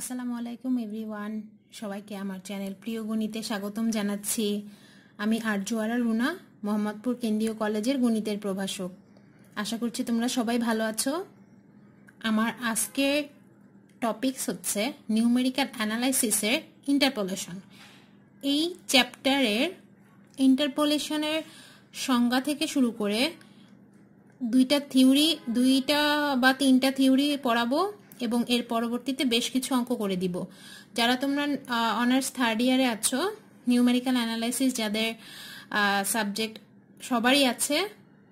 আসসালামু আলাইকুম এভরিওয়ান সবাইকে আমার চ্যানেল প্রিয় গণিতে স্বাগতম জানাচ্ছি আমি আরজুয়ারা রুনা মোহাম্মদপুর কেন্দ্রীয় কলেজের গণিতের প্রভাষক আশা করছি তোমরা সবাই ভালো আছো আমার আজকে টপিকস হচ্ছে নিউমেরিক্যাল অ্যানালাইসিসের ইন্টারপোলেশন এই চ্যাপ্টারের ইন্টারপোলেশনের সংজ্ঞা থেকে শুরু করে দুইটা থিওরি দুইটা বা তিনটা থিওরি পড়াবো এবং এর পরবর্তীতে বেশ কিছু অঙ্ক করে দিব যারা তোমরা অনার্স থার্ড ইয়ারে আছো নিউমেরিক্যাল অ্যানালাইসিস যাদের সাবজেক্ট সবারই আছে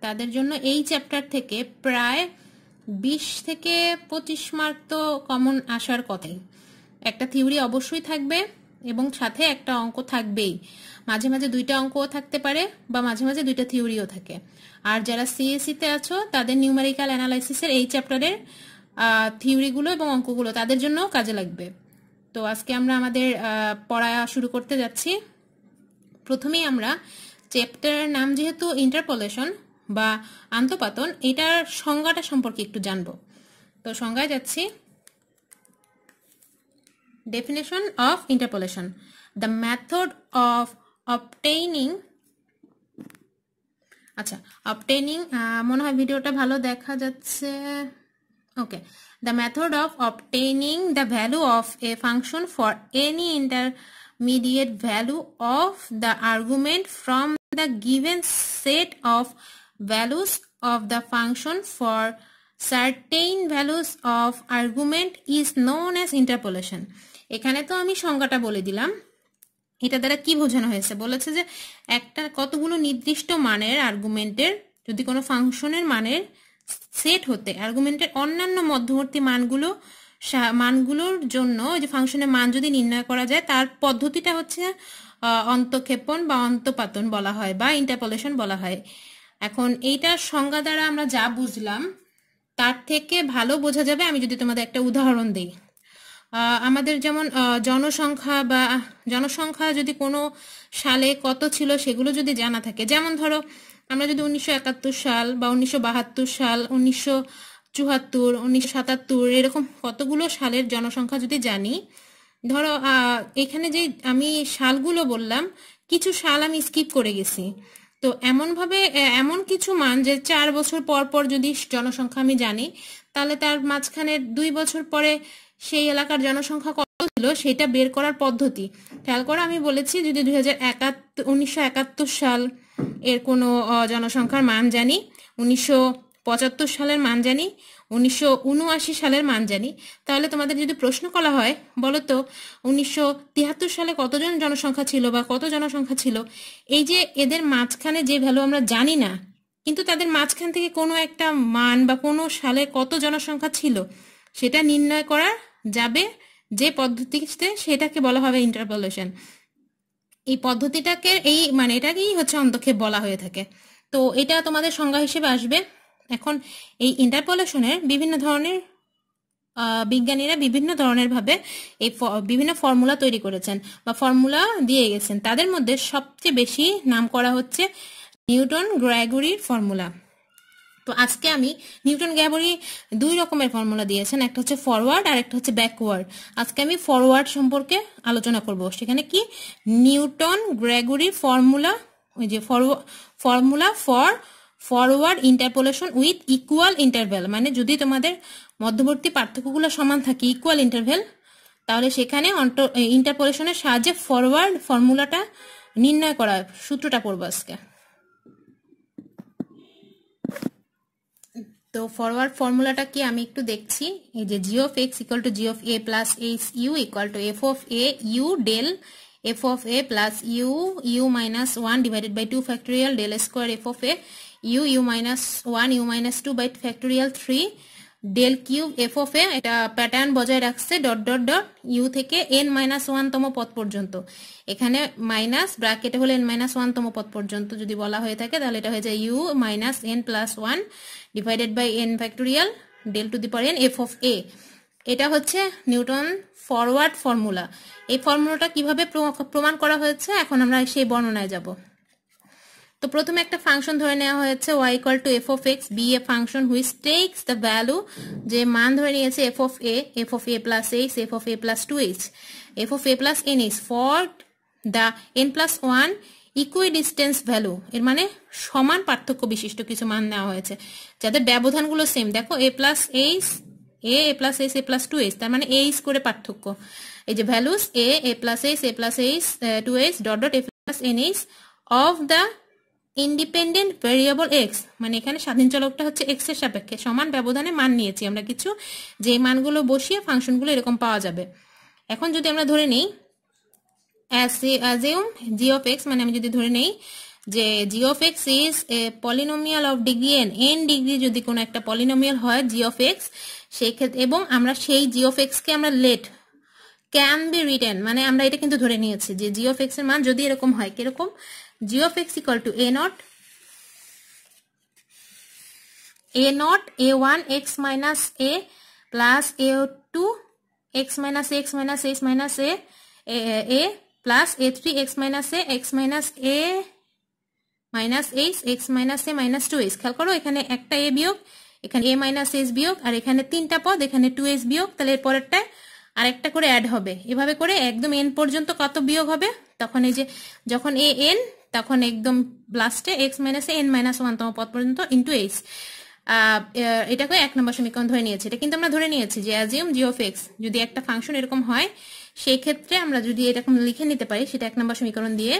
তাদের জন্য এই চ্যাপ্টার থেকে প্রায় বিশ থেকে পঁচিশ মার্ক তো কমন আসার কথাই একটা থিওরি অবশ্যই থাকবে এবং সাথে একটা অঙ্ক থাকবেই মাঝে মাঝে দুইটা অঙ্কও থাকতে পারে বা মাঝে মাঝে দুইটা থিওরিও থাকে আর যারা সিএসিতে e আছো তাদের নিউমেরিক্যাল অ্যানালাইসিসের এই চ্যাপ্টারের থিওরিগুলো এবং অঙ্কগুলো তাদের জন্য কাজে লাগবে তো আজকে আমরা আমাদের পড়া শুরু করতে যাচ্ছি প্রথমেই আমরা চ্যাপ্টারের নাম যেহেতু ইন্টারপোলেশন বা আন্তপাতন এটার সংজ্ঞাটা সম্পর্কে একটু জানব তো সংজ্ঞায় যাচ্ছি definition of interpolation the method of obtaining আচ্ছা অপটেইনিং মনে হয় ভিডিওটা ভালো দেখা যাচ্ছে Okay, the method of obtaining the value of a function for any intermediate value of the argument from the given set of values of the function for certain values of argument is known as interpolation. এখানে তো আমি সংজ্ঞাটা বলে দিলাম এটা দ্বারা কি বোঝানো হয়েছে বলেছে যে একটা কতগুলো নির্দিষ্ট মানের আর্গুমেন্টের যদি কোনো ফাংশনের মানের সেট হতে আর্গুমেন্টের অন্যান্য মধ্যবর্তী মানগুলো মানগুলোর জন্য যে ফাংশনের মান যদি নির্ণয় করা যায় তার পদ্ধতিটা হচ্ছে অন্তক্ষেপণ বা অন্তপাতন বলা হয় বা ইন্টারপোলেশন বলা হয় এখন এইটার সংজ্ঞা দ্বারা আমরা যা বুঝলাম তার থেকে ভালো বোঝা যাবে আমি যদি তোমাদের একটা উদাহরণ দিই আমাদের যেমন জনসংখ্যা বা জনসংখ্যা যদি কোনো সালে কত ছিল সেগুলো যদি জানা থাকে যেমন ধরো আমরা যদি উনিশশো একাত্তর সাল বা উনিশশো বাহাত্তর সাল উনিশশো চুহাত্তর উনিশশো সাতাত্তর এরকম কতগুলো সালের জনসংখ্যা যদি জানি ধরো এখানে যে আমি সালগুলো বললাম কিছু সাল আমি স্কিপ করে গেছি তো এমনভাবে এমন কিছু মান যে চার বছর পর পর যদি জনসংখ্যা আমি জানি তাহলে তার মাঝখানে দুই বছর পরে সেই এলাকার জনসংখ্যা কত ছিল সেটা বের করার পদ্ধতি খেয়াল করা আমি বলেছি যদি দুই হাজার একাত্তর উনিশশো একাত্তর সাল এর কোনো জনসংখ্যার মান জানি উনিশশো পঁচাত্তর সালের মান জানি উনিশশো সালের মান জানি তাহলে তোমাদের যদি প্রশ্ন করা হয় বলো তো উনিশশো সালে কতজন জনসংখ্যা ছিল বা কত জনসংখ্যা ছিল এই যে এদের মাঝখানে যে ভ্যালু আমরা জানি না কিন্তু তাদের মাঝখান থেকে কোনো একটা মান বা কোনো সালে কত জনসংখ্যা ছিল সেটা নির্ণয় করা যাবে যে পদ্ধতিতে সেটাকে বলা হবে ইন্টারপোলেশন এই পদ্ধতিটাকে এই মানে এটাকেই হচ্ছে অন্তক্ষেপ বলা হয়ে থাকে তো এটা তোমাদের সংজ্ঞা হিসেবে আসবে এখন এই ইন্টারপোলেশনের বিভিন্ন ধরনের বিজ্ঞানীরা বিভিন্ন ধরনের ভাবে এই বিভিন্ন ফর্মুলা তৈরি করেছেন বা ফর্মুলা দিয়ে গেছেন তাদের মধ্যে সবচেয়ে বেশি নাম করা হচ্ছে নিউটন গ্র্যাগুরির ফর্মুলা তো আজকে আমি নিউটন গ্যাবরি দুই রকমের ফর্মুলা দিয়েছেন একটা হচ্ছে ফরওয়ার্ড আর একটা হচ্ছে ব্যাকওয়ার্ড আজকে আমি ফরওয়ার্ড সম্পর্কে আলোচনা করব সেখানে কি নিউটন গ্রেগরি ফর্মুলা ওই যে formula for forward interpolation with equal interval মানে যদি তোমাদের মধ্যবর্তী পার্থক্যগুলো সমান থাকে ইকুয়াল ইন্টারভেল তাহলে সেখানে ইন্টারপোলেশনের সাহায্যে ফরওয়ার্ড ফর্মুলাটা নির্ণয় করা সূত্রটা পড়বো আজকে তো ফরওয়ার্ড ফর্মুলাটা কি আমি একটু দেখছি এই যে g of x equal to g of A plus h u equal to f of a u del f of A plus u you minus one divided by two factorial del square F of a u you minus one you minus two by factorial three del cube f of a এটা pattern বজায় রাখছে dot dot dot u থেকে n minus ওয়ানতম পথ পর্যন্ত এখানে minus ব্র্যাকেটে হলে এন মাইনাস ওয়ানতম পথ পর্যন্ত যদি বলা হয়ে থাকে তাহলে এটা হয়ে যায় u minus n plus one divided by n factorial del to the power n F of a এটা হচ্ছে নিউটন ফরওয়ার্ড ফর্মুলা এই ফর্মুলাটা কিভাবে প্রমাণ করা হয়েছে এখন আমরা সেই বর্ণনায় যাব তো প্রথমে একটা ফাংশন ধরে নেওয়া হয়েছে y equal to f of x be a function which takes the value যে মান ধরে নিয়েছে f of a f of A plus h f of A plus two h f of A plus n h for the n plus one equidistance value এর মানে সমান পার্থক্য বিশিষ্ট কিছু মান নেওয়া হয়েছে যাদের ব্যবধানগুলো সেম দেখো a plus h a a plus h a plus two h তার মানে এইচ করে পার্থক্য এই যে values a a plus h a plus h two h dot dot a plus n h of the independent variable x মানে এখানে স্বাধীন চলকটা হচ্ছে এক্স এর সাপেক্ষে সমান ব্যবধানে মান নিয়েছি আমরা কিছু যে মানগুলো বসিয়ে ফাংশনগুলো এরকম পাওয়া যাবে এখন যদি আমরা ধরে নিই অ্যাজিউম জি অফ এক্স মানে আমি যদি ধরে নিই যে g of x is a polynomial of degree n n degree যদি কোনো একটা পলিনোমিয়াল হয় জি অফ এক্স সেই ক্ষেত্রে এবং আমরা সেই জি অফ এক্সকে আমরা লেট ক্যান বি রিটেন মানে আমরা এটা কিন্তু ধরে নিয়েছি যে জি অফ এক্স এর মান যদি এরকম হয় কিরকম g of x equal to a naught a naught a1 x minus a plus a2 x minus a, x minus a, x minus a, a, a plus a3 x minus a x minus a minus h x minus a minus 2h খেয়াল করো এখানে একটা a বিয়োগ এখানে a minus h বিয়োগ আর এখানে তিনটা পদ এখানে 2h বিয়োগ তাহলে এর পরেরটায় আরেকটা করে অ্যাড হবে এভাবে করে একদম n পর্যন্ত কত বিয়োগ হবে তখন এই যে যখন a n তখন একদম লাস্টে এক্স মাইনাস এন মাইনাস ওয়ানতম পদ পর্যন্ত ইন্টু এইচ এটাকে এক নম্বর সমীকরণ ধরে নিয়েছি এটা কিন্তু আমরা ধরে নিয়েছি যে অ্যাজিউম জিওফ এক্স যদি একটা ফাংশন এরকম হয় সেই ক্ষেত্রে আমরা যদি এরকম লিখে নিতে পারি সেটা এক নম্বর সমীকরণ দিয়ে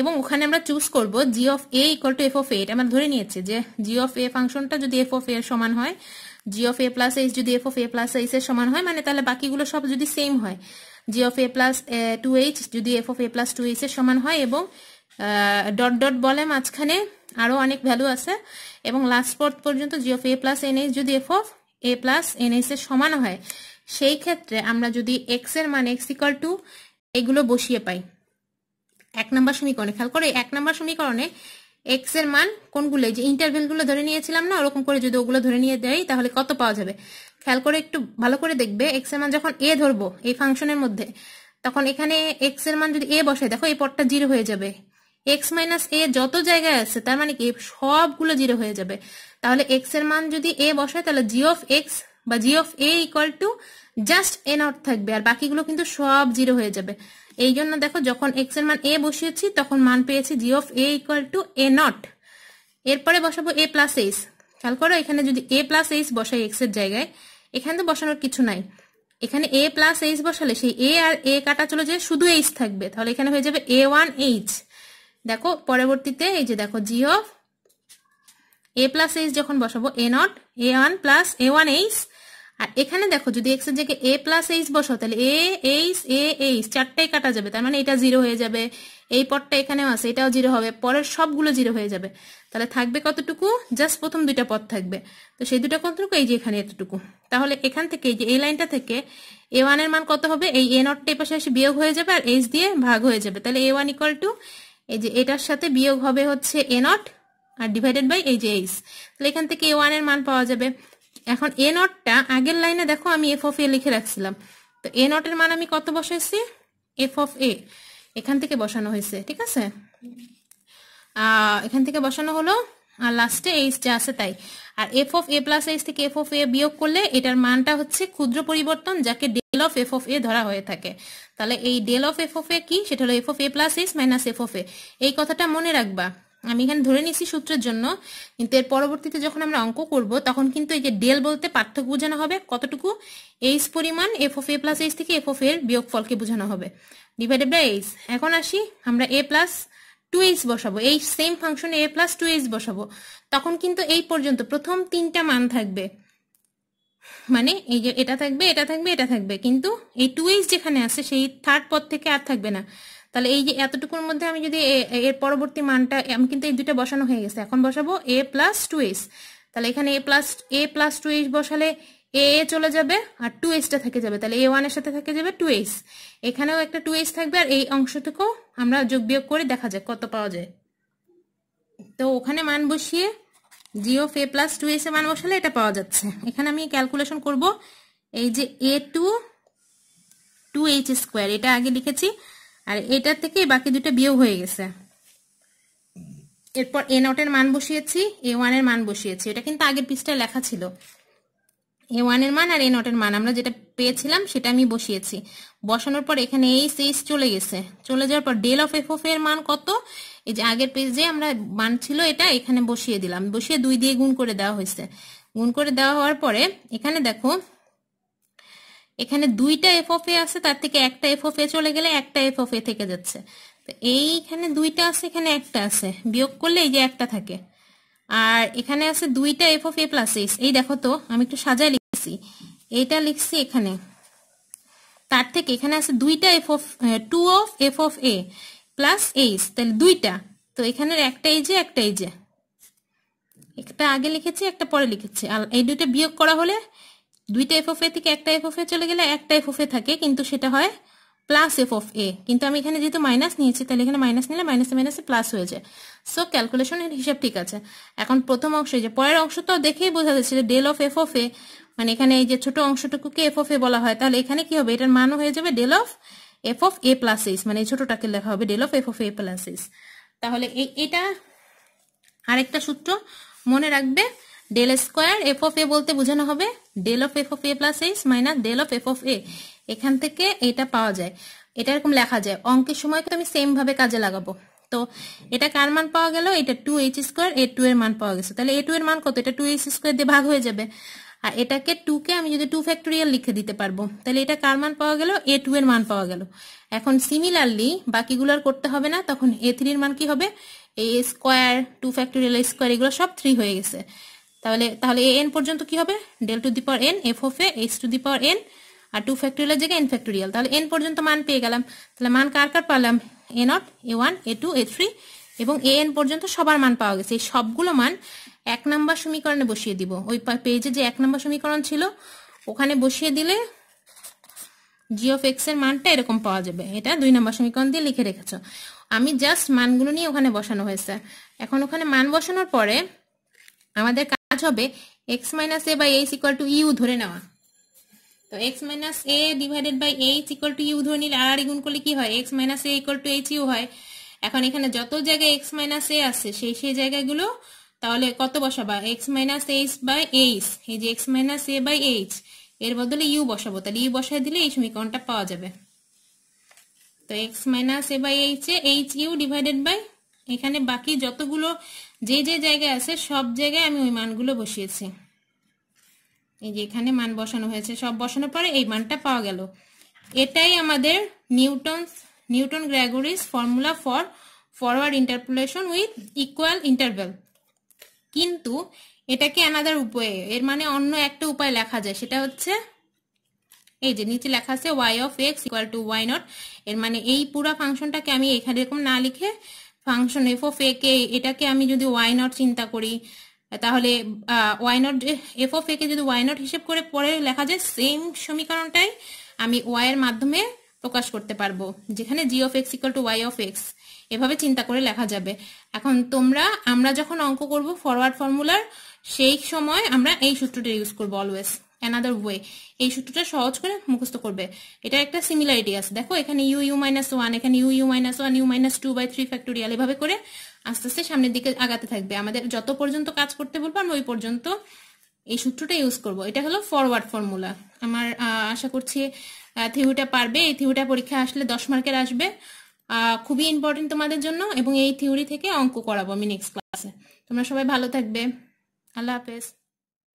এবং ওখানে আমরা চুজ করব g of a equal to f of a এটা আমরা ধরে নিয়েছি যে জি অফ এ ফাংশনটা যদি এফ অফ এ এর সমান হয় g of A plus h যদি f of A plus h এর সমান হয় মানে তাহলে বাকিগুলো সব যদি সেম হয় g of A plus two h যদি f of A plus two h এর সমান হয় এবং ডট ডট বলে মাঝখানে আরও অনেক ভ্যালু আছে এবং লাস্ট পথ পর্যন্ত g of A plus n h যদি f of A plus n h এর সমান হয় সেই ক্ষেত্রে আমরা যদি এক্স এর মান এক্স ইকাল টু এগুলো বসিয়ে পাই এক নম্বর সমীকরণে খেয়াল করে এক নম্বর সমীকরণে এক্স এর মান কোনগুলো যে ইন্টারভেলগুলো ধরে নিয়েছিলাম না ওরকম করে যদি ওগুলো ধরে নিয়ে দেয় তাহলে কত পাওয়া যাবে খেয়াল করে একটু ভালো করে দেখবে এক্স এর মান যখন এ ধরবো এই ফাংশনের মধ্যে তখন এখানে এক্স এর মান যদি এ বসে দেখো এই পটটা জিরো হয়ে যাবে এক্স মাইনাস এ যত জায়গায় আছে তার মানে কি সবগুলো জিরো হয়ে যাবে তাহলে এক্স এর মান যদি এ বসায় তাহলে জি অফ এক্স বা g of a equal to just a naught থাকবে আর বাকিগুলো কিন্তু সব জিরো হয়ে যাবে এই জন্য দেখো যখন এক্স এর মান এ বসিয়েছি তখন মান পেয়েছি g of a equal to a naught এরপরে বসাবো এ প্লাস এইস খেয়াল করো এখানে যদি এ প্লাস এইস বসাই এক্স এর জায়গায় এখানে তো বসানোর কিছু নাই এখানে এ প্লাস এইচ বসালে সেই এ আর এ কাটা চলে যায় শুধু এইচ থাকবে তাহলে এখানে হয়ে যাবে এ ওয়ান এইচ দেখো পরবর্তীতে এই যে দেখো g of A plus h যখন বসাবো a naught A one plus a one h আর এখানে দেখো যদি এক্স এর জায়গায় এ প্লাস এইচ বসাও তাহলে এ এইচ এ এইচ চারটাই কাটা যাবে তার মানে এটা জিরো হয়ে যাবে এই পদটা এখানেও আছে এটাও জিরো হবে পরের সবগুলো জিরো হয়ে যাবে তাহলে থাকবে কতটুকু জাস্ট প্রথম দুইটা পদ থাকবে তো সেই দুটা কতটুকু এই যে এখানে এতটুকু তাহলে এখান থেকে এই যে এই লাইনটা থেকে এ ওয়ানের মান কত হবে এই এ নটটা এ পাশে এসে বিয়োগ হয়ে যাবে আর এইচ দিয়ে ভাগ হয়ে যাবে তাহলে এ ওয়ান ইকুয়াল টু এই যে এটার সাথে বিয়োগ হবে হচ্ছে এ নট আর ডিভাইডেড বাই এই যে এইস তাহলে এখান থেকে এ ওয়ানের মান পাওয়া যাবে এখন এ নটটা আগের লাইনে দেখো আমি এফ অফ এ লিখে রাখছিলাম তো এ নটের মান আমি কত বসেছি এফ অফ এ এখান থেকে বসানো হয়েছে ঠিক আছে এখান থেকে বসানো হলো আর লাস্টে এইচ যা আছে তাই আর f of A plus h থেকে এফ অফ এ বিয়োগ করলে এটার মানটা হচ্ছে ক্ষুদ্র পরিবর্তন যাকে del of F of a ধরা হয়ে থাকে তাহলে এই del of F of a কি সেটা হলো f of A plus h minus f of a এই কথাটা মনে রাখবা আমি এখানে ধরে নিছি সূত্রের জন্য কিন্তু এর পরবর্তীতে যখন আমরা অঙ্ক করব তখন কিন্তু এই যে ডেল বলতে পার্থক্য বোঝানো হবে কতটুকু এইচ পরিমাণ f of A plus h থেকে এফ অফ এর বিয়োগফলকে বোঝানো হবে ডিভাইডেড বাই এইচ এখন আসি আমরা এ প্লাস টু এইচ বসাবো এই সেম ফাংশনে এ প্লাস টু এইচ বসাবো তখন কিন্তু এই পর্যন্ত প্রথম তিনটা মান থাকবে মানে এই যে এটা থাকবে এটা থাকবে এটা থাকবে কিন্তু এই টু এইচ যেখানে আছে সেই থার্ড পদ থেকে আর থাকবে না তাহলে এই যে এতটুকুর মধ্যে আমি যদি এর পরবর্তী মানটা আমি কিন্তু এই দুইটা বসানো হয়ে গেছে এখন বসাবো এ প্লাস টু এইচ তাহলে এখানে a plus a plus two h বসালে এ এ চলে যাবে আর টু এইচটা থেকে যাবে তাহলে এ ওয়ানের সাথে থেকে যাবে টু এইচ এখানেও একটা টু এইচ থাকবে আর এই অংশটুকু আমরা যোগ বিয়োগ করে দেখা যাক কত পাওয়া যায় তো ওখানে মান বসিয়ে জিও ফে প্লাস টু এসে মান বসালে এটা পাওয়া যাচ্ছে এখানে আমি ক্যালকুলেশন করব এই যে a two two H square এটা আগে লিখেছি আর এটা থেকে বাকি দুটো বিয়োগ হয়ে গেছে এরপর এ নটের মান বসিয়েছি এ ওয়ানের মান বসিয়েছি এটা কিন্তু আগের পিসটায় লেখা ছিল এ ওয়ানের মান আর এ নটের মান আমরা যেটা পেয়েছিলাম সেটা আমি বসিয়েছি বসানোর পর এখানে এইচ এইচ চলে গেছে চলে যাওয়ার পর ডেল অফ এফ অফ এর মান কত এই যে আগের পেজে আমরা মান ছিল এটা এখানে বসিয়ে দিলাম বসিয়ে দুই দিয়ে গুণ করে দেওয়া হয়েছে গুণ করে দেওয়া হওয়ার পরে এখানে দেখো এখানে দুইটা এফ অফ এ আছে তার থেকে একটা এফ অফ এ চলে গেলে একটা এফ অফ এ থেকে যাচ্ছে এইখানে দুইটা আছে এখানে একটা আছে বিয়োগ করলে এই যে একটা থাকে আর এখানে আছে দুইটা F of A plus h এই দেখো তো আমি একটু সাজায় লিখেছি এটা লিখছি এখানে তার থেকে এখানে আছে দুইটা F of two of F of A plus H তাহলে দুইটা তো এখানের একটা এই যে একটা এই যে একটা আগে লিখেছি একটা পরে লিখেছি আর এই দুইটা বিয়োগ করা হলে দুইটা এফ অফ এ থেকে একটা এফ অফ এ চলে গেলে একটা এফ অফ এ থাকে কিন্তু সেটা হয় প্লাস এফ অফ এ কিন্তু আমি এখানে যেহেতু মাইনাস নিয়েছি তাহলে এখানে মাইনাস নিলে মাইনাসে মাইনাসে প্লাস হয়ে যায় সো ক্যালকুলেশনের হিসাব ঠিক আছে এখন প্রথম অংশ যে পরের তো দেখেই বোঝা যাচ্ছে যে del of F of A মানে এখানে এই যে ছোট অংশটুকুকে এফ অফ এ বলা হয় তাহলে এখানে কি হবে এটার মানও হয়ে যাবে del of F of A plus S মানে এই ছোটটাকে লেখা হবে del of F of A plus S তাহলে এটা আরেকটা সূত্র মনে রাখবে del square F of A বলতে বোঝানো হবে del of F of A plus H minus del of F of A এখান থেকে এটা পাওয়া যায় এটা এরকম লেখা যায় অঙ্কের সময় তো আমি সেম ভাবে কাজে লাগাবো তো এটা কার মান পাওয়া গেল এটা two H square A two এর মান পাওয়া গেছে তাহলে এ টু এর মান কত এটা টু এইচ স্কোয়ার দিয়ে ভাগ হয়ে যাবে আর এটাকে টুকে আমি যদি টু ফ্যাক্টোরিয়াল লিখে দিতে পারবো তাহলে এটা কার মান পাওয়া গেল এ টু এর মান পাওয়া গেল এখন সিমিলারলি বাকিগুলোর করতে হবে না তখন এ থ্রির মান কি হবে A square two factorial square এগুলো সব থ্রি হয়ে গেছে তাহলে তাহলে এ এন পর্যন্ত কি হবে del to the power N F of A H to the power N আর টু ফ্যাক্টোরিয়ালের জায়গায় এন ফ্যাক্টোরিয়াল তাহলে এন পর্যন্ত মান পেয়ে গেলাম তাহলে মান কার কার পালাম A naught A one A two A three এবং এ এন পর্যন্ত সবার মান পাওয়া গেছে এই সবগুলো মান এক নাম্বার সমীকরণে বসিয়ে দিব ওই পেজে যে এক নাম্বার সমীকরণ ছিল ওখানে বসিয়ে দিলে জি অফ এক্স এর মানটা এরকম পাওয়া যাবে এটা দুই নম্বর সমীকরণ দিয়ে লিখে রেখেছ আমি জাস্ট মানগুলো নিয়ে ওখানে বসানো হয়েছে এখন ওখানে মান বসানোর পরে আমাদের কাজ হবে X minus A by H equal to U ধরে নেওয়া তো X minus A divided by H equal to U ধরে নিলে আর গুণ করলে কি হয় X minus A equal to H U হয় এখন এখানে যত জায়গায় এক্স মাইনাস এ আছে সেই সেই জায়গাগুলো তাহলে কত বসাবা X minus H by H এই যে X minus A by H এর বদলে ইউ বসাবো তাহলে ইউ বসায় দিলে এই সমীকরণটা পাওয়া যাবে তো X minus A by H A H U divided by এখানে বাকি যতগুলো যে যে জায়গায় আছে সব জায়গায় আমি ওই মানগুলো বসিয়েছি এই যে এখানে মান বসানো হয়েছে সব বসানোর পরে এই মানটা পাওয়া গেল এটাই আমাদের Newton's Newton Gregory's formula for forward interpolation with equal interval কিন্তু এটাকে অ্যানাদার উপায়ে এর মানে অন্য একটা উপায় লেখা যায় সেটা হচ্ছে এই যে নিচে লেখা আছে Y of x equal to Y naught এর মানে এই পুরো ফাংশনটাকে আমি এখানে এরকম না লিখে ফাংশন এফ অফ এ কে এটাকে আমি যদি ওয়াই নট চিন্তা করি তাহলে Y naught F of A কে যদি ওয়াই নট হিসেব করে পরে লেখা যায় সেম সমীকরণটাই আমি ওয়াই এর মাধ্যমে প্রকাশ করতে পারবো যেখানে G of X equal to Y of X এভাবে চিন্তা করে লেখা যাবে এখন তোমরা আমরা যখন অঙ্ক করব ফরওয়ার্ড ফর্মুলার সেই সময় আমরা এই সূত্রটা ইউজ করবো অলওয়েজ অ্যানাদার ওয়ে এই সূত্রটা সহজ করে মুখস্থ করবে এটা একটা সিমিলারিটি আছে দেখো এখানে ইউ ইউ মাইনাস ওয়ান এখানে U you minus one you minus two by three factorial এভাবে করে আস্তে আস্তে সামনের দিকে আগাতে থাকবে আমাদের যত পর্যন্ত কাজ করতে বলবো আমরা ওই পর্যন্ত এই সূত্রটা ইউজ করব এটা হলো ফরওয়ার্ড ফর্মুলা আমার আশা করছি থিওরিটা পারবে এই থিওরিটা পরীক্ষা আসলে দশ মার্কের আসবে খুবই ইম্পর্টেন্ট তোমাদের জন্য এবং এই থিওরি থেকে অঙ্ক করাবো আমি নেক্সট ক্লাসে তোমরা সবাই ভালো থাকবে আল্লাহ হাফেজ